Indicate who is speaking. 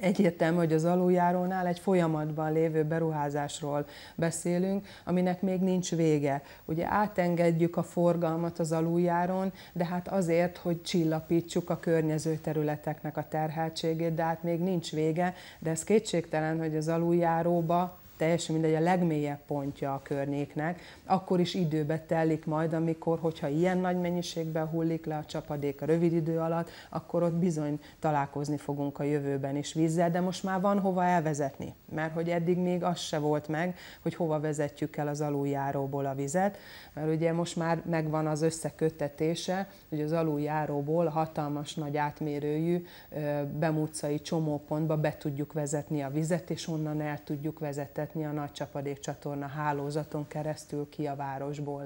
Speaker 1: Egyértelmű, hogy az aluljárónál egy folyamatban lévő beruházásról beszélünk, aminek még nincs vége. Ugye átengedjük a forgalmat az aluljáron, de hát azért, hogy csillapítsuk a környező területeknek a terheltségét, de hát még nincs vége, de ez kétségtelen, hogy az aluljáróba teljesen mindegy a legmélyebb pontja a környéknek, akkor is időbe telik majd, amikor, hogyha ilyen nagy mennyiségben hullik le a csapadék a rövid idő alatt, akkor ott bizony találkozni fogunk a jövőben is vízzel, de most már van hova elvezetni, mert hogy eddig még az se volt meg, hogy hova vezetjük el az aluljáróból a vizet, mert ugye most már megvan az összeköttetése, hogy az aluljáróból hatalmas nagy átmérőjű bemutcai csomópontba be tudjuk vezetni a vizet, és onnan el tudjuk vezetni vezetni a nagy csapadékcsatorna hálózaton keresztül ki a városból.